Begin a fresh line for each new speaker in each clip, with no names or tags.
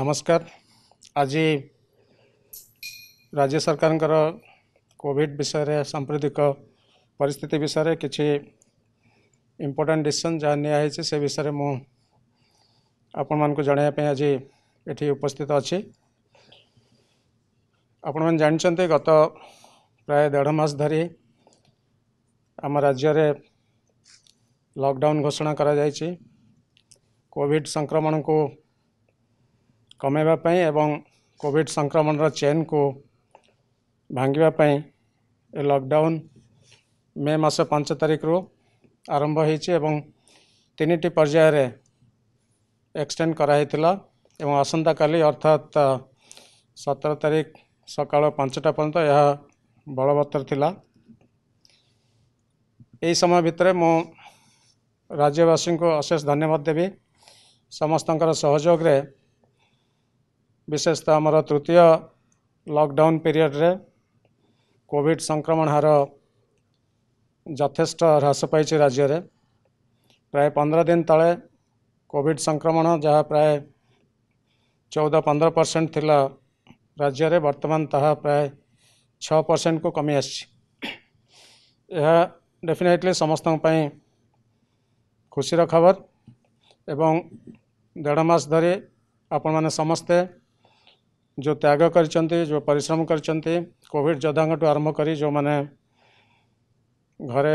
नमस्कार आज राज्य सरकार कोविड विषय सांप्रतिक परिस्थिति विषय कि इम्पोर्टाट डीसीसन जहाँ निया से विषय मुझे जनवाप आज ये उपस्थित अच्छी आपण मैंने जानते गत प्राय मास धरी आम राज्य लॉकडाउन घोषणा करा कोविड संक्रमण को କମାଇବା ପାଇଁ ଏବଂ କୋଭିଡ଼ ସଂକ୍ରମଣର ଚେନ୍କୁ ଭାଙ୍ଗିବା ପାଇଁ ଏ ଲକଡାଉନ୍ ମେ ମାସ ପାଞ୍ଚ ତାରିଖରୁ ଆରମ୍ଭ ହୋଇଛି ଏବଂ ତିନିଟି ପର୍ଯ୍ୟାୟରେ ଏକ୍ସଟେଣ୍ଡ କରାହେଇଥିଲା ଏବଂ ଆସନ୍ତାକାଲି ଅର୍ଥାତ୍ ସତର ତାରିଖ ସକାଳ ପାଞ୍ଚଟା ପର୍ଯ୍ୟନ୍ତ ଏହା ବଳବତ୍ତର ଥିଲା ଏହି ସମୟ ଭିତରେ ମୁଁ ରାଜ୍ୟବାସୀଙ୍କୁ ଅଶେଷ ଧନ୍ୟବାଦ ଦେବି ସମସ୍ତଙ୍କର ସହଯୋଗରେ विशेषत आमर तृतीय लॉकडाउन पीरियड रे कोविड संक्रमण हार जथेष ह्रास पाई राज्य रे प्राय पंद्रह दिन तले कोविड संक्रमण जहाँ प्राय चौदह पंद्रह परसेंट थी राज्य में बर्तमान ता प्राय छ परसेंट को कमी आफिनेटली समस्त खुशी खबर एवं देढ़ मास धरी आपण मैंने समस्ते जो त्याग जो परिश्रम कोविड करोधा ठू आरंभ कर जो मैंने घरे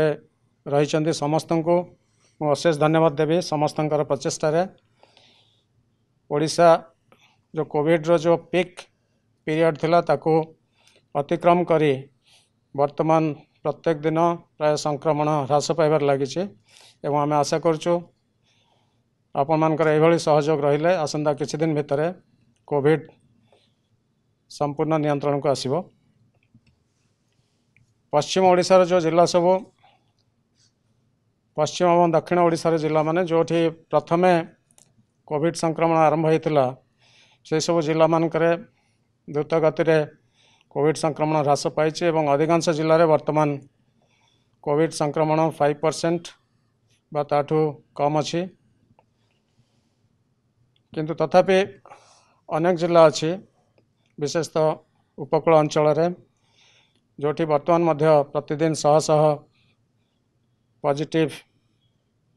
रही समस्त को अशेष धन्यवाद देवी समस्त प्रचेषार ओडा जो कोविड जो पिक पीरियड था अतिक्रम करी वर्तमान प्रत्येक दिन प्राय संक्रमण ह्रास पाइबार लगी आम आशा करपण मानक रही आसंता किसी दिन भितर कॉविड ସମ୍ପୂର୍ଣ୍ଣ ନିୟନ୍ତ୍ରଣକୁ ଆସିବ ପଶ୍ଚିମ ଓଡ଼ିଶାର ଯେଉଁ ଜିଲ୍ଲା ସବୁ ପଶ୍ଚିମ ଏବଂ ଦକ୍ଷିଣ ଓଡ଼ିଶାର ଜିଲ୍ଲାମାନେ ଯେଉଁଠି ପ୍ରଥମେ କୋଭିଡ଼ ସଂକ୍ରମଣ ଆରମ୍ଭ ହୋଇଥିଲା ସେସବୁ ଜିଲ୍ଲାମାନଙ୍କରେ ଦ୍ରୁତ ଗତିରେ କୋଭିଡ଼ ସଂକ୍ରମଣ ହ୍ରାସ ପାଇଛି ଏବଂ ଅଧିକାଂଶ ଜିଲ୍ଲାରେ ବର୍ତ୍ତମାନ କୋଭିଡ଼ ସଂକ୍ରମଣ ଫାଇଭ୍ ପରସେଣ୍ଟ ବା ତାଠୁ କମ୍ ଅଛି କିନ୍ତୁ ତଥାପି ଅନେକ ଜିଲ୍ଲା ଅଛି বিশেষত উপকূল অঞ্চল রে যেটি বর্তমান মধ্য প্রতিদিন সহ সহ পজিটিভ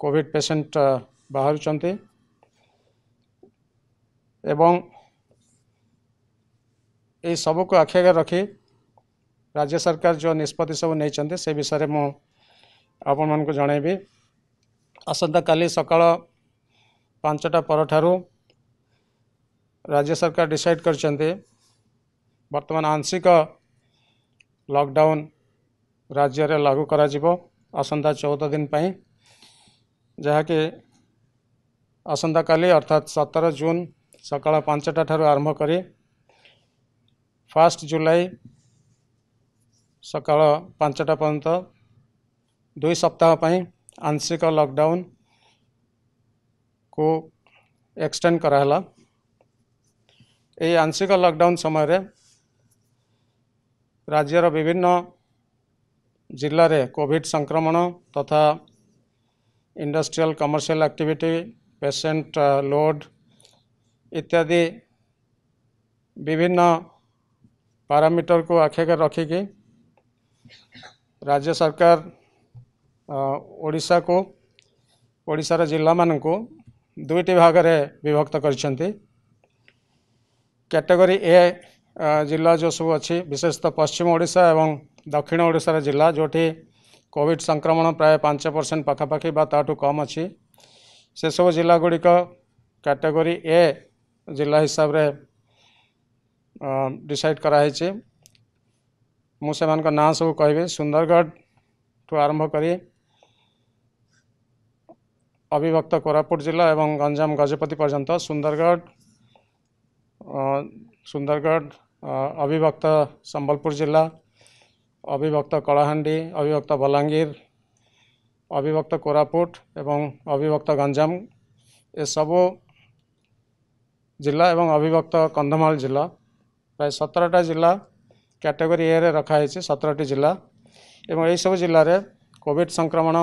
কোভিড প্যাসেন্ট বাহির চন্তি এবং এই সবকো আখে গ রাখে রাজ্য সরকার যে নিস্পত্তি সব নেচন্তি সেই বিষয়ে ম আপন মানকো জানাইবে অসন্তকালে সকাল পাঁচটা পরঠারু রাজ্য সরকার ডিসাইড করচন্তি ବର୍ତ୍ତମାନ ଆଂଶିକ ଲକଡାଉନ୍ ରାଜ୍ୟରେ ଲାଗୁ କରାଯିବ ଆସନ୍ତା ଚଉଦ ଦିନ ପାଇଁ ଯାହାକି ଆସନ୍ତାକାଲି ଅର୍ଥାତ୍ ସତର ଜୁନ୍ ସକାଳ ପାଞ୍ଚଟା ଠାରୁ ଆରମ୍ଭ କରି ଫାର୍ଷ୍ଟ ଜୁଲାଇ ସକାଳ ପାଞ୍ଚଟା ପର୍ଯ୍ୟନ୍ତ ଦୁଇ ସପ୍ତାହ ପାଇଁ ଆଂଶିକ ଲକଡାଉନ୍କୁ ଏକ୍ସଟେଣ୍ଡ କରାହେଲା ଏହି ଆଂଶିକ ଲକଡାଉନ୍ ସମୟରେ ରାଜ୍ୟର ବିଭିନ୍ନ ଜିଲ୍ଲାରେ କୋଭିଡ଼ ସଂକ୍ରମଣ ତଥା industrial commercial activity patient load ଇତ୍ୟାଦି ବିଭିନ୍ନ ପାରାମିଟରକୁ ଆଖିଆଗରେ ରଖିକି ରାଜ୍ୟ ସରକାର ଓଡ଼ିଶାକୁ ଓଡ଼ିଶାର ଜିଲ୍ଲାମାନଙ୍କୁ ଦୁଇଟି ଭାଗରେ ବିଭକ୍ତ କରିଛନ୍ତି କ୍ୟାଟେଗୋରୀ ଏ ଜିଲ୍ଲା ଯେଉଁ ସବୁ ଅଛି ବିଶେଷତଃ ପଶ୍ଚିମ ଓଡ଼ିଶା ଏବଂ ଦକ୍ଷିଣ ଓଡ଼ିଶାର ଜିଲ୍ଲା ଯେଉଁଠି କୋଭିଡ଼ ସଂକ୍ରମଣ ପ୍ରାୟ ପାଞ୍ଚ ପରସେଣ୍ଟ ପାଖାପାଖି ବା ତା'ଠୁ କମ୍ ଅଛି ସେସବୁ ଜିଲ୍ଲାଗୁଡ଼ିକ କାଟେଗୋରୀ ଏ ଜିଲ୍ଲା ହିସାବରେ ଡିସାଇଡ଼୍ କରାହେଇଛି ମୁଁ ସେମାନଙ୍କ ନାଁ ସବୁ କହିବି ସୁନ୍ଦରଗଡ଼ଠୁ ଆରମ୍ଭ କରି ଅବିଭକ୍ତ କୋରାପୁଟ ଜିଲ୍ଲା ଏବଂ ଗଞ୍ଜାମ ଗଜପତି ପର୍ଯ୍ୟନ୍ତ ସୁନ୍ଦରଗଡ଼ ସୁନ୍ଦରଗଡ଼ अभिवक्ता संबलपुर जिला অবিভক্ত কলাহান্ডি অবিভক্ত বলাঙ্গীর অবিভক্ত କୋରାପୁଟ এবং অবিভক্ত ଗଞ୍ଜାମ এসবু জেলা এবং অবিভক্ত কন্ধমাল জেলা প্রায় সতেরোটা জেলা ক্যাটেগরি এরে রখা হয়েছে সতেরোটি জেলা এবং এইসব জেলার কোভিড সংক্রমণ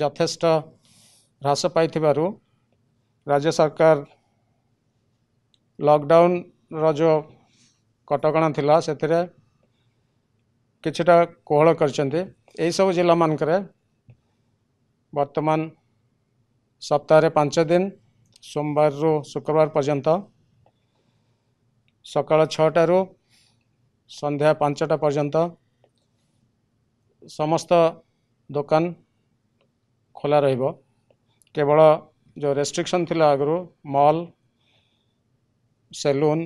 যথেষ্ট হ্রাস পাই রাজ্য সরকার লকডাউনর যে କଟକଣା ଥିଲା ସେଥିରେ କିଛିଟା କୋହଳ କରିଛନ୍ତି ଏହିସବୁ ଜିଲ୍ଲାମାନଙ୍କରେ ବର୍ତ୍ତମାନ ସପ୍ତାହରେ ପାଞ୍ଚ ଦିନ ସୋମବାରରୁ ଶୁକ୍ରବାର ପର୍ଯ୍ୟନ୍ତ ସକାଳ ଛଅଟାରୁ ସନ୍ଧ୍ୟା ପାଞ୍ଚଟା ପର୍ଯ୍ୟନ୍ତ ସମସ୍ତ ଦୋକାନ ଖୋଲା ରହିବ କେବଳ ଯେଉଁ ରେଷ୍ଟ୍ରିକ୍ସନ୍ ଥିଲା ଆଗରୁ ମଲ୍ ସେଲୁନ୍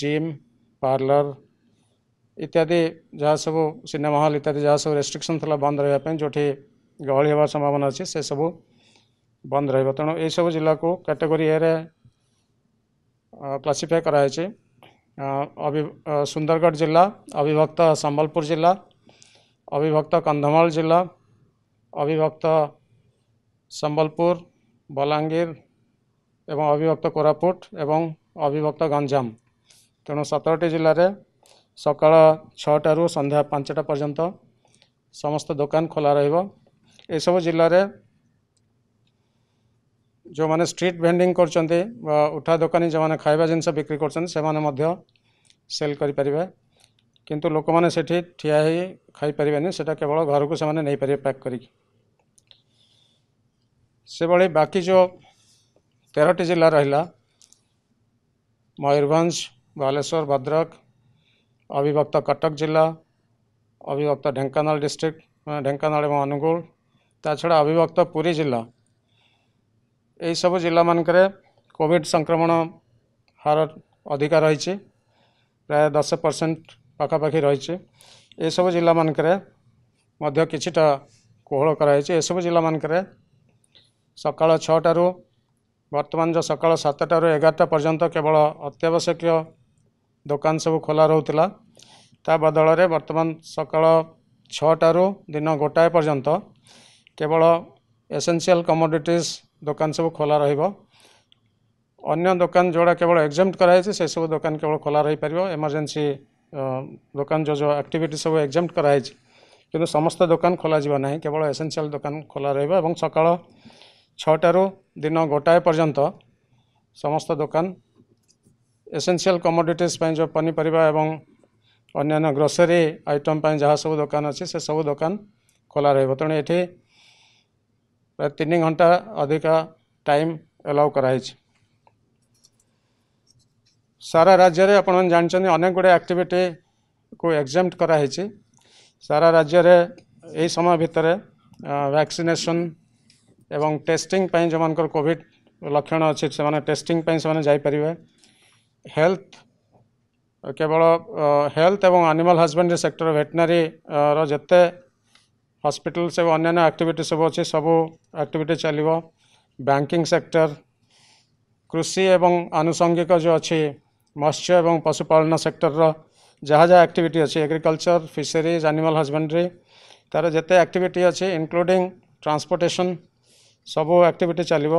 ଜିମ୍ ପାର୍ଲର ଇତ୍ୟାଦି ଯାହା ସବୁ ସିନେମା ହଲ୍ ଇତ୍ୟାଦି ଯାହା ସବୁ ରେଷ୍ଟ୍ରିକ୍ସନ୍ ଥିଲା ବନ୍ଦ ରହିବା ପାଇଁ ଯେଉଁଠି ଗହଳି ହେବା ସମ୍ଭାବନା ଅଛି ସେସବୁ ବନ୍ଦ ରହିବ ତେଣୁ ଏହିସବୁ ଜିଲ୍ଲାକୁ କାଟେଗୋରି ଏରେ କ୍ଲାସିଫାଏ କରାଯାଇଛି ଅଭି ସୁନ୍ଦରଗଡ଼ ଜିଲ୍ଲା ଅବିଭକ୍ତ ସମ୍ବଲପୁର ଜିଲ୍ଲା ଅବିଭକ୍ତ କନ୍ଧମାଳ ଜିଲ୍ଲା ଅବିଭକ୍ତ ସମ୍ବଲପୁର ବଲାଙ୍ଗୀର ଏବଂ ଅବିଭକ୍ତ କୋରାପୁଟ ଏବଂ ଅବିଭକ୍ତ ଗଞ୍ଜାମ ତେଣୁ ସତରଟି ଜିଲ୍ଲାରେ ସକାଳ ଛଅଟାରୁ ସନ୍ଧ୍ୟା ପାଞ୍ଚଟା ପର୍ଯ୍ୟନ୍ତ ସମସ୍ତ ଦୋକାନ ଖୋଲା ରହିବ ଏସବୁ ଜିଲ୍ଲାରେ ଯେଉଁମାନେ ଷ୍ଟ୍ରିଟ୍ ଭେଣ୍ଡିଂ କରୁଛନ୍ତି ବା ଉଠା ଦୋକାନୀ ଯେଉଁମାନେ ଖାଇବା ଜିନିଷ ବିକ୍ରି କରୁଛନ୍ତି ସେମାନେ ମଧ୍ୟ ସେଲ୍ କରିପାରିବେ କିନ୍ତୁ ଲୋକମାନେ ସେଠି ଠିଆ ହୋଇ ଖାଇପାରିବେନି ସେଇଟା କେବଳ ଘରକୁ ସେମାନେ ନେଇପାରିବେ ପ୍ୟାକ୍ କରିକି ସେଭଳି ବାକି ଯେଉଁ ତେରଟି ଜିଲ୍ଲା ରହିଲା ମୟୂରଭଞ୍ଜ ବାଲେଶ୍ୱର ଭଦ୍ରକ ଅବିଭକ୍ତ କଟକ ଜିଲ୍ଲା ଅବିଭକ୍ତ ଢେଙ୍କାନାଳ ଡିଷ୍ଟ୍ରିକ୍ଟ ଢେଙ୍କାନାଳ ଏବଂ ଅନୁଗୁଳ ତା ଛଡ଼ା ଅବିଭକ୍ତ ପୁରୀ ଜିଲ୍ଲା ଏହିସବୁ ଜିଲ୍ଲାମାନଙ୍କରେ କୋଭିଡ଼ ସଂକ୍ରମଣ ହାର ଅଧିକ ରହିଛି ପ୍ରାୟ ଦଶ ପରସେଣ୍ଟ ପାଖାପାଖି ରହିଛି ଏସବୁ ଜିଲ୍ଲାମାନଙ୍କରେ ମଧ୍ୟ କିଛିଟା କୋହଳ କରାଯାଇଛି ଏସବୁ ଜିଲ୍ଲାମାନଙ୍କରେ ସକାଳ ଛଅଟାରୁ ବର୍ତ୍ତମାନ ଯେଉଁ ସକାଳ ସାତଟାରୁ ଏଗାରଟା ପର୍ଯ୍ୟନ୍ତ କେବଳ ଅତ୍ୟାବଶ୍ୟକୀୟ दुकान सब खोला रोला ता बदल वर्तमान सका छु दिन गोटाए पर्यंत केवल एसेनसीआल कमोडिटीज दुकान सब खोला रन्य दुकान जोड़ा केवल एक्जेम्ट कराई से सब दुकान केवल खोला रही पार एमरजेन्सी दुकान जो जो आक्टिविटी सब एक्जेम्ट कराई कि समस्त दुकान खोल जावना केवल एसेनसीआल दुकान खोला सका छु दिन गोटाए पर्यंत समस्त दुकान ଏସେନ୍ସିଆଲ୍ କମୋଡିଟିଜ୍ ପାଇଁ ଯେଉଁ ପନିପରିବା ଏବଂ ଅନ୍ୟାନ୍ୟ ଗ୍ରୋସରୀ ଆଇଟମ୍ ପାଇଁ ଯାହା ସବୁ ଦୋକାନ ଅଛି ସେ ସବୁ ଦୋକାନ ଖୋଲା ରହିବ ତେଣୁ ଏଠି ପ୍ରାୟ ତିନି ଘଣ୍ଟା ଅଧିକା ଟାଇମ୍ ଏଲାଉ କରାହେଇଛି ସାରା ରାଜ୍ୟରେ ଆପଣମାନେ ଜାଣିଛନ୍ତି ଅନେକ ଗୁଡ଼ିଏ ଆକ୍ଟିଭିଟିକୁ ଏକ୍ଜାମ୍ଟ କରାହେଇଛି ସାରା ରାଜ୍ୟରେ ଏହି ସମୟ ଭିତରେ ଭ୍ୟାକ୍ସିନେସନ୍ ଏବଂ ଟେଷ୍ଟିଂ ପାଇଁ ଯେଉଁମାନଙ୍କର କୋଭିଡ଼ ଲକ୍ଷଣ ଅଛି ସେମାନେ ଟେଷ୍ଟିଂ ପାଇଁ ସେମାନେ ଯାଇପାରିବେ ହେଲ୍ଥ କେବଳ ହେଲ୍ଥ ଏବଂ ଆନିମାଲ୍ ହଜବେଣ୍ଡ୍ରି ସେକ୍ଟର ଭେଟନାରୀର ଯେତେ ହସ୍ପିଟାଲ୍ସ ଏବଂ ଅନ୍ୟାନ୍ୟ ଆକ୍ଟିଭିଟି ସବୁ ଅଛି ସବୁ ଆକ୍ଟିଭିଟି ଚାଲିବ ବ୍ୟାଙ୍କିଂ ସେକ୍ଟର କୃଷି ଏବଂ ଆନୁଷଙ୍ଗିକ ଯେଉଁ ଅଛି ମତ୍ସ୍ୟ ଏବଂ ପଶୁପାଳନ ସେକ୍ଟରର ଯାହା ଯାହା ଆକ୍ଟିଭିଟି ଅଛି ଏଗ୍ରିକଲଚର ଫିସରିଜ୍ ଆନିମାଲ୍ ହଜବେଣ୍ଡ୍ରି ତା'ର ଯେତେ ଆକ୍ଟିଭିଟି ଅଛି ଇନକ୍ଲୁଡ଼ିଂ ଟ୍ରାନ୍ସପୋର୍ଟେସନ୍ ସବୁ ଆକ୍ଟିଭିଟି ଚାଲିବ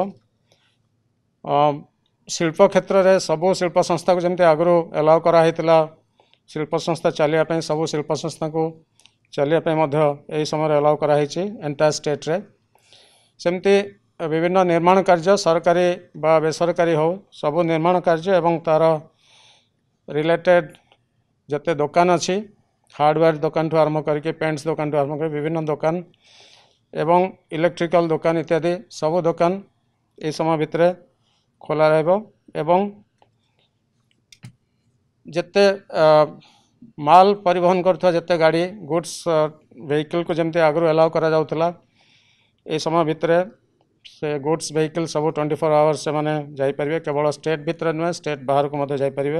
ଶିଳ୍ପ କ୍ଷେତ୍ରରେ ସବୁ ଶିଳ୍ପ ସଂସ୍ଥାକୁ ଯେମିତି ଆଗରୁ ଆଲାଉ କରାହେଇଥିଲା ଶିଳ୍ପ ସଂସ୍ଥା ଚାଲିବା ପାଇଁ ସବୁ ଶିଳ୍ପ ସଂସ୍ଥାକୁ ଚାଲିବା ପାଇଁ ମଧ୍ୟ ଏହି ସମୟରେ ଆଲାଉ କରାହେଇଛି ଏଣ୍ଟାୟାର ଷ୍ଟେଟ୍ରେ ସେମିତି ବିଭିନ୍ନ ନିର୍ମାଣ କାର୍ଯ୍ୟ ସରକାରୀ ବା ବେସରକାରୀ ହେଉ ସବୁ ନିର୍ମାଣ କାର୍ଯ୍ୟ ଏବଂ ତା'ର ରିଲେଟେଡ଼୍ ଯେତେ ଦୋକାନ ଅଛି ହାର୍ଡ଼ୱେର୍ ଦୋକାନଠୁ ଆରମ୍ଭ କରିକି ପେଣ୍ଟସ୍ ଦୋକାନଠୁ ଆରମ୍ଭ କରି ବିଭିନ୍ନ ଦୋକାନ ଏବଂ ଇଲେକ୍ଟ୍ରିକାଲ୍ ଦୋକାନ ଇତ୍ୟାଦି ସବୁ ଦୋକାନ ଏହି ସମୟ ଭିତରେ खोला एवं जत्ते माल परिवहन करते गाड़ी गुड्स वेहिकल को जमी आगु एलाउ कर समय भितर से गुड्स वेहिकल सब ट्वेंटी फोर आवर्स से जापर केवल स्टेट भितर नुहे स्टेट बाहर को कोईपर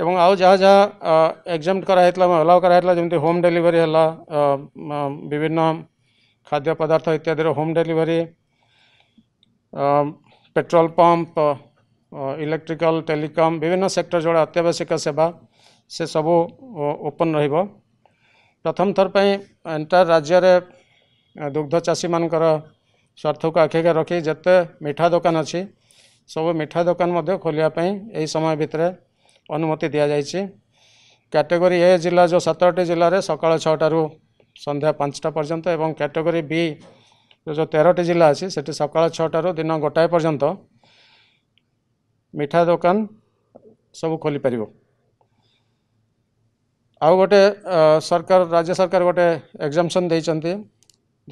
एवं आज जहाँ जहाँ एक्जाम कराई एलाउ कराइला जमी होम डेलीवरी है विभिन्न खाद्य पदार्थ इत्यादि home delivery petrol pump electrical telecom ବିଭିନ୍ନ ସେକ୍ଟର ଯେଉଁଟା ଅତ୍ୟାବଶ୍ୟକ ସେବା ସେସବୁ ଓପନ୍ ରହିବ ପ୍ରଥମ ଥର ପାଇଁ ଏଣ୍ଟାୟାର ରାଜ୍ୟରେ ଦୁଗ୍ଧ ଚାଷୀମାନଙ୍କର ସ୍ୱାର୍ଥକୁ ଆଖିରେ ରଖି ଯେତେ ମିଠା ଦୋକାନ ଅଛି ସବୁ ମିଠା ଦୋକାନ ମଧ୍ୟ ଖୋଲିବା ପାଇଁ ଏହି ସମୟ ଭିତରେ ଅନୁମତି ଦିଆଯାଇଛି କ୍ୟାଟେଗୋରୀ ଏ ଜିଲ୍ଲା ଯେଉଁ ସତରଟି ଜିଲ୍ଲାରେ ସକାଳ ଛଅଟାରୁ ସନ୍ଧ୍ୟା ପାଞ୍ଚଟା ପର୍ଯ୍ୟନ୍ତ ଏବଂ କ୍ୟାଟେଗୋରୀ ବି जो तेरह जिला अच्छे से सका छु दिन गोटाए पर्यंत मिठा दुकान सब खोली पार आउ गोटे सरकार राज्य सरकार गोटे एक्जामसन दे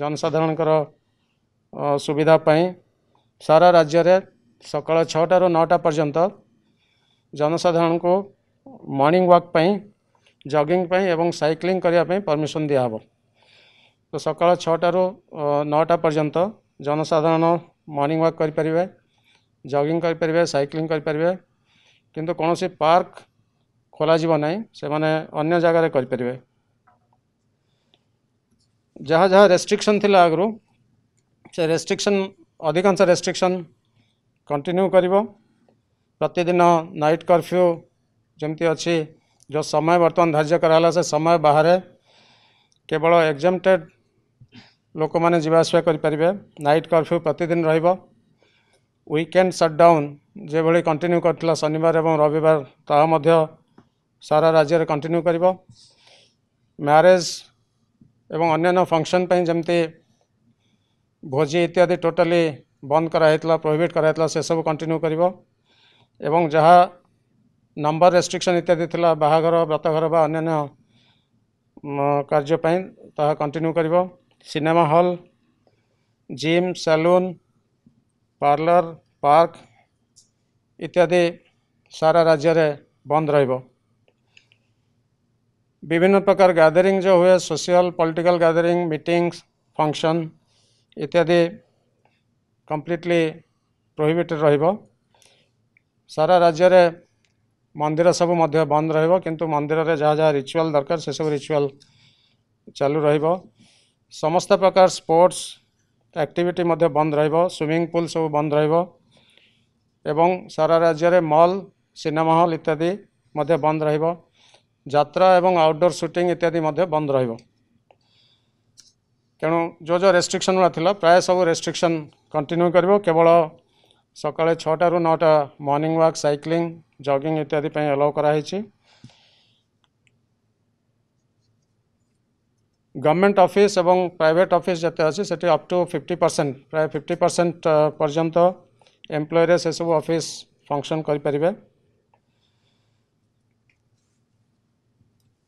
जनसाधारण सुविधापी सारा राज्य सका छु नौटा पर्यंत जनसाधारण को मॉर्निंग वॉक पे जॉगिंग एवं साइकिलिंग करने परमिशन दिया दिहब तो सका छु नौटा पर्यंत जनसाधारण मर्निंग वाक करें जगिंग करें सैक्लींग करें कि कौन सी पार्क खोल जाए से मैंने अगर जगार करें जहाँ जहाँ रेस्ट्रिक्शन थी आगु से रेस्ट्रिक्शन अधिकांश रेस्ट्रिक्शन कंटिन्यू कर प्रतिदिन नाइट कर्फ्यू जमी अच्छी जो समय बर्तमान धार्य कराला से समय बाहर केवल एक्जेमटेड ଲୋକମାନେ ଯିବା ଆସିବା କରିପାରିବେ ନାଇଟ୍ କର୍ଫ୍ୟୁ ପ୍ରତିଦିନ ରହିବ ୱିକେଣ୍ଡ ସଟ୍ଡାଉନ୍ ଯେଭଳି କଣ୍ଟିନ୍ୟୁ କରିଥିଲା ଶନିବାର ଏବଂ ରବିବାର ତାହା ମଧ୍ୟ ସାରା ରାଜ୍ୟରେ କଣ୍ଟିନ୍ୟୁ କରିବ ମ୍ୟାରେଜ୍ ଏବଂ ଅନ୍ୟାନ୍ୟ ଫଙ୍କସନ୍ ପାଇଁ ଯେମିତି ଭୋଜି ଇତ୍ୟାଦି ଟୋଟାଲି ବନ୍ଦ କରାହେଇଥିଲା ପ୍ରୋହିବିଟ୍ କରାହେଇଥିଲା ସେସବୁ କଣ୍ଟିନ୍ୟୁ କରିବ ଏବଂ ଯାହା ନମ୍ବର ରେଷ୍ଟ୍ରିକ୍ସନ୍ ଇତ୍ୟାଦି ଥିଲା ବାହାଘର ବ୍ରତଘର ବା ଅନ୍ୟାନ୍ୟ କାର୍ଯ୍ୟ ପାଇଁ ତାହା କଣ୍ଟିନ୍ୟୁ କରିବ cinema hall gym salon parlour park ଇତ୍ୟାଦି ସାରା ରାଜ୍ୟରେ ବନ୍ଦ ରହିବ ବିଭିନ୍ନ ପ୍ରକାର ଗ୍ୟାଦରିଂ ଯେଉଁ ହୁଏ social political gathering meetings function ଇତ୍ୟାଦି କମ୍ପ୍ଲିଟଲି ପ୍ରୋହିବିଟେଡ଼ ରହିବ ସାରା ରାଜ୍ୟରେ ମନ୍ଦିର ସବୁ ମଧ୍ୟ ବନ୍ଦ ରହିବ କିନ୍ତୁ ମନ୍ଦିରରେ ଯାହା ଯାହା ରିଚୁଆଲ୍ ଦରକାର ସେସବୁ ରିଚୁଆଲ୍ ଚାଲୁ ରହିବ ସମସ୍ତ ପ୍ରକାର ସ୍ପୋର୍ଟସ୍ ଆକ୍ଟିଭିଟି ମଧ୍ୟ ବନ୍ଦ ରହିବ ସୁଇମିଂ ପୁଲ୍ ସବୁ ବନ୍ଦ ରହିବ ଏବଂ ସାରା ରାଜ୍ୟରେ ମଲ୍ ସିନେମା ହଲ୍ ଇତ୍ୟାଦି ମଧ୍ୟ ବନ୍ଦ ରହିବ ଯାତ୍ରା ଏବଂ ଆଉଟଡୋର୍ ସୁଟିଂ ଇତ୍ୟାଦି ମଧ୍ୟ ବନ୍ଦ ରହିବ ତେଣୁ ଯେଉଁ ଯେଉଁ ରେଷ୍ଟ୍ରିକ୍ସନ୍ ଗୁଡ଼ା ଥିଲା ପ୍ରାୟ ସବୁ ରେଷ୍ଟ୍ରିକ୍ସନ୍ କଣ୍ଟିନ୍ୟୁ କରିବ କେବଳ ସକାଳେ ଛଅଟାରୁ ନଅଟା ମର୍ଣ୍ଣିଂ ୱାକ୍ ସାଇକ୍ଲିଂ ଜଗିଂ ଇତ୍ୟାଦି ପାଇଁ ଆଲାଉ କରାହୋଇଛି ଗଭର୍ଣ୍ଣମେଣ୍ଟ ଅଫିସ୍ ଏବଂ ପ୍ରାଇଭେଟ୍ ଅଫିସ୍ ଯେତେ ଅଛି ସେଠି ଅପ୍ ଟୁ ଫିଫ୍ଟି ପରସେଣ୍ଟ ପ୍ରାୟ ଫିଫ୍ଟି ପରସେଣ୍ଟ ପର୍ଯ୍ୟନ୍ତ ଏମ୍ପ୍ଲୟରେ ସେସବୁ ଅଫିସ୍ ଫଙ୍କସନ୍ କରିପାରିବେ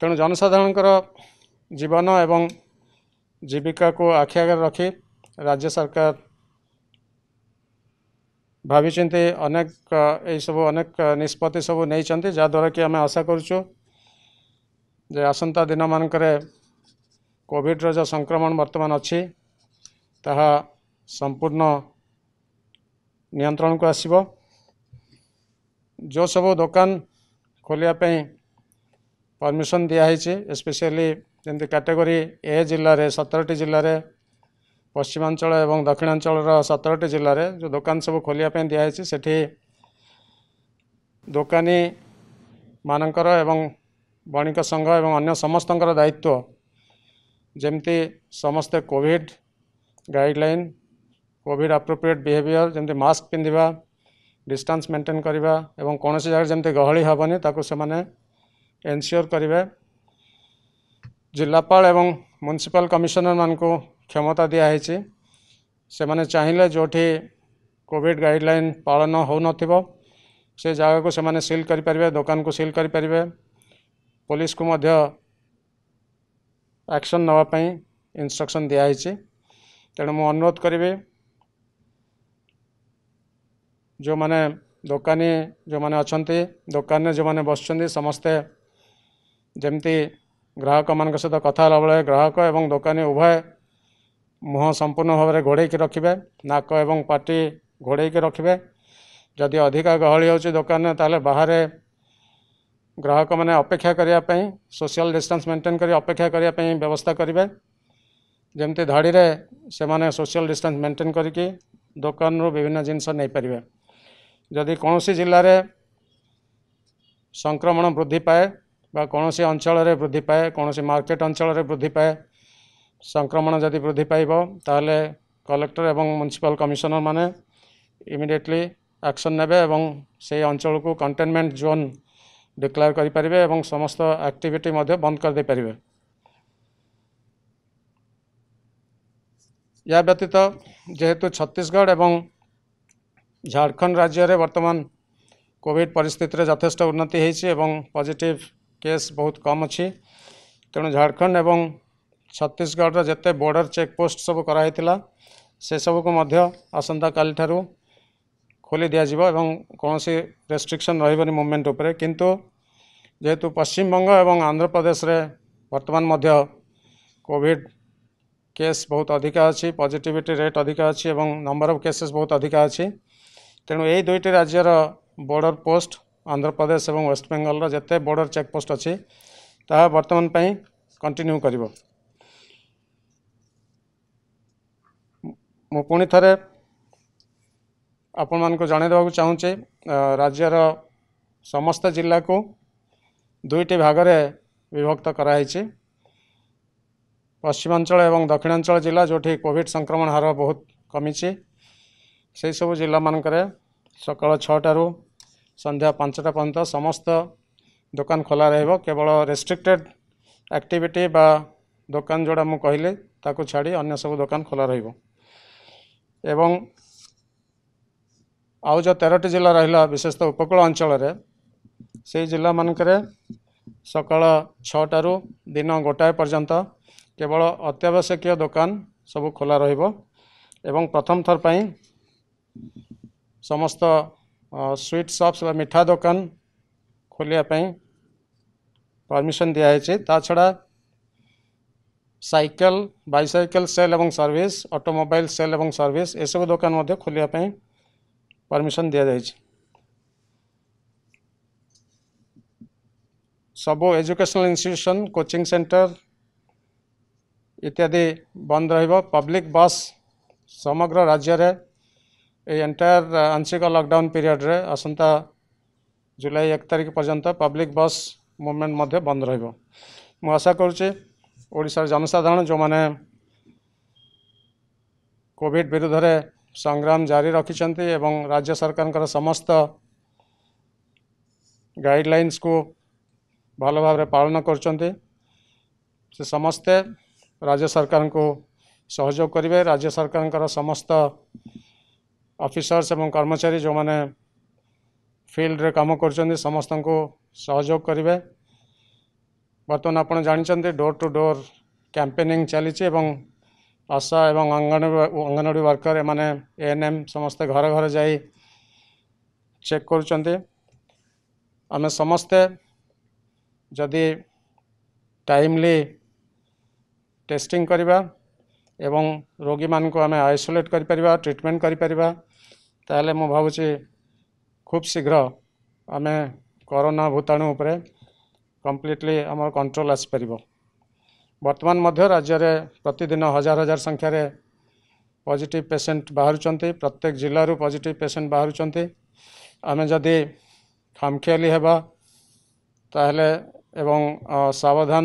ତେଣୁ ଜନସାଧାରଣଙ୍କର ଜୀବନ ଏବଂ ଜୀବିକାକୁ ଆଖି ଆଗରେ ରଖି ରାଜ୍ୟ ସରକାର ଭାବିଛନ୍ତି ଅନେକ ଏଇସବୁ ଅନେକ ନିଷ୍ପତ୍ତି ସବୁ ନେଇଛନ୍ତି ଯାହାଦ୍ୱାରା କି ଆମେ ଆଶା କରୁଛୁ ଯେ ଆସନ୍ତା ଦିନମାନଙ୍କରେ କୋଭିଡ଼ର ଯେଉଁ ସଂକ୍ରମଣ ବର୍ତ୍ତମାନ ଅଛି ତାହା ସମ୍ପୂର୍ଣ୍ଣ ନିୟନ୍ତ୍ରଣକୁ ଆସିବ ଯେଉଁ ସବୁ ଦୋକାନ ଖୋଲିବା ପାଇଁ ପରମିସନ୍ ଦିଆହେଇଛି ଏସ୍ପେସିଆଲି ଯେମିତି କାଟେଗୋରୀ ଏ ଜିଲ୍ଲାରେ ସତରଟି ଜିଲ୍ଲାରେ ପଶ୍ଚିମାଞ୍ଚଳ ଏବଂ ଦକ୍ଷିଣାଞ୍ଚଳର ସତରଟି ଜିଲ୍ଲାରେ ଯେଉଁ ଦୋକାନ ସବୁ ଖୋଲିବା ପାଇଁ ଦିଆହେଇଛି ସେଠି ଦୋକାନୀମାନଙ୍କର ଏବଂ ବଣିକ ସଂଘ ଏବଂ ଅନ୍ୟ ସମସ୍ତଙ୍କର ଦାୟିତ୍ୱ ଯେମିତି ସମସ୍ତେ Covid guideline Covid appropriate behaviour ଯେମିତି ମାସ୍କ ପିନ୍ଧିବା ଡିଷ୍ଟାନ୍ସ ମେଣ୍ଟେନ୍ କରିବା ଏବଂ କୌଣସି ଜାଗାରେ ଯେମିତି ଗହଳି ହେବନି ତାକୁ ସେମାନେ ଏନ୍ସିଓର୍ କରିବେ ଜିଲ୍ଲାପାଳ ଏବଂ ମ୍ୟୁନିସିପାଲ କମିଶନରମାନଙ୍କୁ କ୍ଷମତା ଦିଆହେଇଛି ସେମାନେ ଚାହିଁଲେ ଯେଉଁଠି କୋଭିଡ଼ ଗାଇଡ଼ଲାଇନ୍ ପାଳନ ହେଉନଥିବ ସେ ଜାଗାକୁ ସେମାନେ ସିଲ୍ କରିପାରିବେ ଦୋକାନକୁ ସିଲ୍ କରିପାରିବେ ପୋଲିସକୁ ମଧ୍ୟ एक्शन नापी इनस्ट्रक्शन दिखाई तेणु मुझोध करी जो मैंने दोकानी जो मैंने अच्छा दोकान जो मैंने बस समस्ते जमती ग्राहक मान सहित कथा बेले ग्राहक एवं दोकानी उभय मुह संपूर्ण भाव घोड़े रखिए नाक पटी घोड़े रखिए जदि अधिका गहली हो दोकान तेल बाहर ग्राहक मैंने अपेक्षा करने सोशल डिस्टेंस मेंटेन करी अपेक्षा करने व्यवस्था करेंगे जमी धाड़ी से माने सोशल डिस्टेंस मेंटेन करके दुकान रु विभिन्न जिनस नहीं पारे जदि कौन जिले में संक्रमण वृद्धि पाए कौन अंचल वृद्धि पाए कौन मार्केट अंचल वृद्धि पाए संक्रमण जदि वृद्धि पाइबाँ कलेक्टर एवं म्यूनिशिपाल कमिशनर मैंने इमिडिएटली आक्शन ने अंचल को कंटेनमेंट जोन ଡିକ୍ଲେୟାର କରିପାରିବେ ଏବଂ ସମସ୍ତ ଆକ୍ଟିଭିଟି ମଧ୍ୟ ବନ୍ଦ କରିଦେଇପାରିବେ ଏହା ବ୍ୟତୀତ ଯେହେତୁ ଛତିଶଗଡ଼ ଏବଂ ଝାଡ଼ଖଣ୍ଡ ରାଜ୍ୟରେ ବର୍ତ୍ତମାନ କୋଭିଡ଼ ପରିସ୍ଥିତିରେ ଯଥେଷ୍ଟ ଉନ୍ନତି ହୋଇଛି ଏବଂ ପଜିଟିଭ୍ କେସ୍ ବହୁତ କମ୍ ଅଛି ତେଣୁ ଝାଡ଼ଖଣ୍ଡ ଏବଂ ଛତିଶଗଡ଼ର ଯେତେ ବର୍ଡ଼ର ଚେକ୍ ପୋଷ୍ଟ ସବୁ କରାହେଇଥିଲା ସେସବୁକୁ ମଧ୍ୟ ଆସନ୍ତାକାଲି ଠାରୁ ଖୋଲି ଦିଆଯିବ ଏବଂ କୌଣସି ରେଷ୍ଟ୍ରିକ୍ସନ୍ ରହିବନି ମୁଭମେଣ୍ଟ ଉପରେ କିନ୍ତୁ ଯେହେତୁ ପଶ୍ଚିମବଙ୍ଗ ଏବଂ ଆନ୍ଧ୍ରପ୍ରଦେଶରେ ବର୍ତ୍ତମାନ ମଧ୍ୟ କୋଭିଡ଼ କେସ୍ ବହୁତ ଅଧିକା ଅଛି ପଜିଟିଭିଟି ରେଟ୍ ଅଧିକା ଅଛି ଏବଂ ନମ୍ବର ଅଫ୍ କେସେସ୍ ବହୁତ ଅଧିକା ଅଛି ତେଣୁ ଏଇ ଦୁଇଟି ରାଜ୍ୟର ବର୍ଡ଼ର ପୋଷ୍ଟ ଆନ୍ଧ୍ରପ୍ରଦେଶ ଏବଂ ୱେଷ୍ଟବେଙ୍ଗଲର ଯେତେ ବର୍ଡ଼ର ଚେକ୍ପୋଷ୍ଟ ଅଛି ତାହା ବର୍ତ୍ତମାନ ପାଇଁ କଣ୍ଟିନ୍ୟୁ କରିବ ମୁଁ ପୁଣି ଥରେ ଆପଣମାନଙ୍କୁ ଜଣାଇଦେବାକୁ ଚାହୁଁଛି ରାଜ୍ୟର ସମସ୍ତ ଜିଲ୍ଲାକୁ ଦୁଇଟି ଭାଗରେ ବିଭକ୍ତ କରାହୋଇଛି ପଶ୍ଚିମାଞ୍ଚଳ ଏବଂ ଦକ୍ଷିଣାଞ୍ଚଳ ଜିଲ୍ଲା ଯେଉଁଠି କୋଭିଡ଼ ସଂକ୍ରମଣ ହାର ବହୁତ କମିଛି ସେହିସବୁ ଜିଲ୍ଲାମାନଙ୍କରେ ସକାଳ ଛଅଟାରୁ ସନ୍ଧ୍ୟା ପାଞ୍ଚଟା ପର୍ଯ୍ୟନ୍ତ ସମସ୍ତ ଦୋକାନ ଖୋଲା ରହିବ କେବଳ ରେଷ୍ଟ୍ରିକ୍ଟେଡ଼ ଆକ୍ଟିଭିଟି ବା ଦୋକାନ ଯେଉଁଟା ମୁଁ କହିଲି ତାକୁ ଛାଡ଼ି ଅନ୍ୟ ସବୁ ଦୋକାନ ଖୋଲା ରହିବ ଏବଂ ଆଉ ଯେଉଁ ତେରଟି ଜିଲ୍ଲା ରହିଲା ବିଶେଷତଃ ଉପକୂଳ ଅଞ୍ଚଳରେ ସେଇ ଜିଲ୍ଲାମାନଙ୍କରେ ସକାଳ ଛଅଟାରୁ ଦିନ ଗୋଟାଏ ପର୍ଯ୍ୟନ୍ତ କେବଳ ଅତ୍ୟାବଶ୍ୟକୀୟ ଦୋକାନ ସବୁ ଖୋଲା ରହିବ ଏବଂ ପ୍ରଥମ ଥର ପାଇଁ ସମସ୍ତ ସୁଇଟ୍ ସପ୍ସ ବା ମିଠା ଦୋକାନ ଖୋଲିବା ପାଇଁ ପରମିସନ୍ ଦିଆହେଇଛି ତା ଛଡ଼ା ସାଇକେଲ ବାଇସାଇକେଲ ସେଲ୍ ଏବଂ ସର୍ଭିସ୍ ଅଟୋମୋବାଇଲ୍ ସେଲ୍ ଏବଂ ସର୍ଭିସ୍ ଏସବୁ ଦୋକାନ ମଧ୍ୟ ଖୋଲିବା ପାଇଁ परमिशन दि जा सब एजुकेशनल इंस्टीट्यूशन कोचिंग सेंटर इत्यादि बंद पब्लिक बस समग्र राज्य एंटायर आंशिक लॉकडाउन पीरियड रे आसंता जुलाई एक तारिख पर्यंत पब्लिक बस मूवमेंट मध्य बंद रशा कर जनसाधारण जो मैंने कोविड विरोध में संग्राम जारी रखिंट एवं राज्य सरकार समस्त गाइडलाइंस को भल भाव पालन कर समस्ते राज्य सरकार को सहयोग करेंगे राज्य सरकार समस्त अफिसर्स एवं कर्मचारी जो मैंने फिल्ड रे काम कर समस्त को सहयोग करेंगे बर्तमान आप जानते डोर टू डोर कैंपेनिंग चली आशा एवं anganwadi anganwadi worker M N M समस्ते घर घर जा चेक करें समस्ते जदि टाइमली टेस्टिंग करवा एवं रोगी मान को आम आइसोलेट कर ट्रिटमेंट करूँगी खूब शीघ्र आम करोना भूताणु उपरे कंप्लीटली आम कंट्रोल आसपर ବର୍ତ୍ତମାନ ମଧ୍ୟ ରାଜ୍ୟରେ ପ୍ରତିଦିନ ହଜାର ହଜାର ସଂଖ୍ୟାରେ ପଜିଟିଭ୍ ପେସେଣ୍ଟ ବାହାରୁଛନ୍ତି ପ୍ରତ୍ୟେକ ଜିଲ୍ଲାରୁ ପଜିଟିଭ୍ ପେସେଣ୍ଟ ବାହାରୁଛନ୍ତି ଆମେ ଯଦି ଖାମଖିଆଲି ହେବା ତାହେଲେ ଏବଂ ସାବଧାନ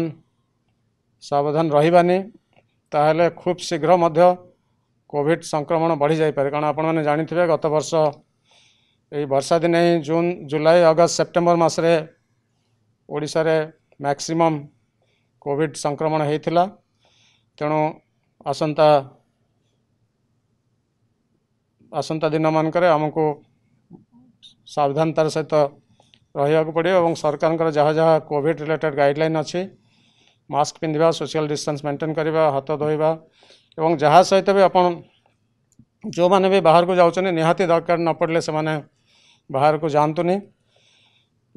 ସାବଧାନ ରହିବାନି ତାହେଲେ ଖୁବ୍ ଶୀଘ୍ର ମଧ୍ୟ କୋଭିଡ଼ ସଂକ୍ରମଣ ବଢ଼ିଯାଇପାରେ କାରଣ ଆପଣମାନେ ଜାଣିଥିବେ ଗତ ବର୍ଷ ଏଇ ବର୍ଷା ଦିନେ ହିଁ ଜୁନ୍ ଜୁଲାଇ ଅଗଷ୍ଟ ସେପ୍ଟେମ୍ବର ମାସରେ ଓଡ଼ିଶାରେ ମ୍ୟାକ୍ସିମମ୍ कोविड संक्रमण होता तेणु आसंता आसंता दिन मानक आमको सावधानतार सहित रहा पड़ो और सरकार जहाँ जहाँ कोविड रिलेटेड गाइडल अच्छी मास्क पिंधा सोशल डिस्टेंस मेंटेन करवा हाथ धोवा एवं जहाँ सहित भी आप जो मैंने भी बाहर को जाती दरकार न पड़े से बाहर को जातुनि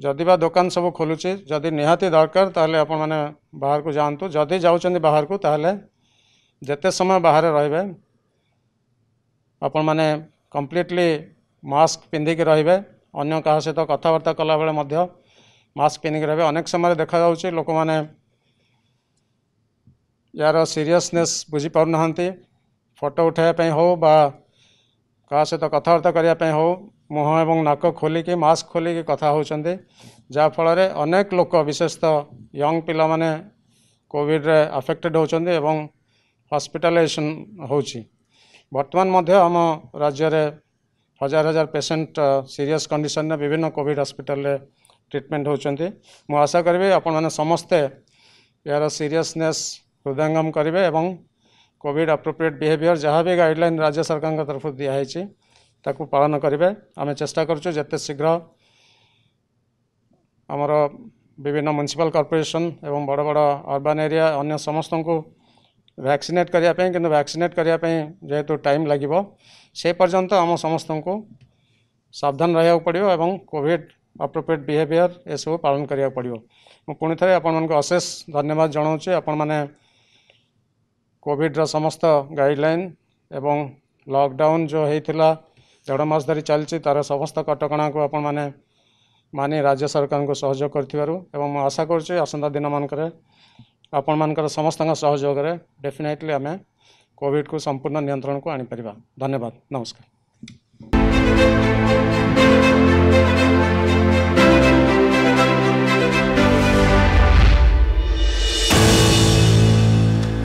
जदि बा दुकान सब खोलुचे जदि निहाती दरकार आपने बाहर को जातु जदि जाऊँ बाहर को ताल जिते समय बाहर रे आपण मैने कम्प्लीटली मस्क पिंधिक रे अगर कह सहित कथबार्ता कला मस्क पिंधिक रे अनेक समय देखा जा लोक मैंने यार सीरीयसनेस बुझी पार ना फटो उठाईप हूँ बा सहित कथबार्ता करने हूँ ମୁହଁ ଏବଂ ନାକ ଖୋଲିକି ମାସ୍କ ଖୋଲିକି କଥା ହେଉଛନ୍ତି ଯାହାଫଳରେ ଅନେକ ଲୋକ ବିଶେଷତଃ ୟଙ୍ଗ ପିଲାମାନେ କୋଭିଡ଼ରେ ଆଫେକ୍ଟେଡ଼ ହେଉଛନ୍ତି ଏବଂ ହସ୍ପିଟାଲାଇଜେସନ୍ ହେଉଛି ବର୍ତ୍ତମାନ ମଧ୍ୟ ଆମ ରାଜ୍ୟରେ ହଜାର ହଜାର ପେସେଣ୍ଟ ସିରିୟସ୍ କଣ୍ଡିସନରେ ବିଭିନ୍ନ କୋଭିଡ଼ ହସ୍ପିଟାଲରେ ଟ୍ରିଟମେଣ୍ଟ ହେଉଛନ୍ତି ମୁଁ ଆଶା କରିବି ଆପଣମାନେ ସମସ୍ତେ ଏହାର ସିରିୟସନେସ୍ ହୃଦୟଙ୍ଗମ କରିବେ ଏବଂ କୋଭିଡ଼ ଆପ୍ରୋପ୍ରିଏଟ୍ ବିହେଭିଅର୍ ଯାହା ବି ଗାଇଡ଼ଲାଇନ୍ ରାଜ୍ୟ ସରକାରଙ୍କ ତରଫରୁ ଦିଆହେଇଛି ताकू पालन करेंगे आम चेस्टा करते शीघ्र आमर विभिन्न म्यूनिशिपल कर्पोरेसन एवं बड़ बड़ अर्बान एरिया अगर समस्त को भैक्सीनेट करने वैक्सीनेट भैक्सीनेट करने जेहेतु टाइम लगे से पर्यटन आम समस्त को सवधान रहा पड़ो कोड अप्रोप्रिएट बिहेवियर यह सब पालन करा पड़ो पुणि मन को अशेष धन्यवाद जनाऊे आपण मैने कोड्र समस्त गाइडल एवं लकडाउन जो होता ଦେଢ଼ ମାସ ଧରି ଚାଲିଛି ତା'ର ସମସ୍ତ କଟକଣାକୁ ଆପଣମାନେ ମାନି ରାଜ୍ୟ ସରକାରଙ୍କୁ ସହଯୋଗ କରିଥିବାରୁ ଏବଂ ମୁଁ ଆଶା କରୁଛି ଆସନ୍ତା ଦିନମାନଙ୍କରେ ଆପଣମାନଙ୍କର ସମସ୍ତଙ୍କ ସହଯୋଗରେ ଡେଫିନେଟଲି ଆମେ କୋଭିଡ଼କୁ ସମ୍ପୂର୍ଣ୍ଣ ନିୟନ୍ତ୍ରଣକୁ ଆଣିପାରିବା ଧନ୍ୟବାଦ ନମସ୍କାର Thank you.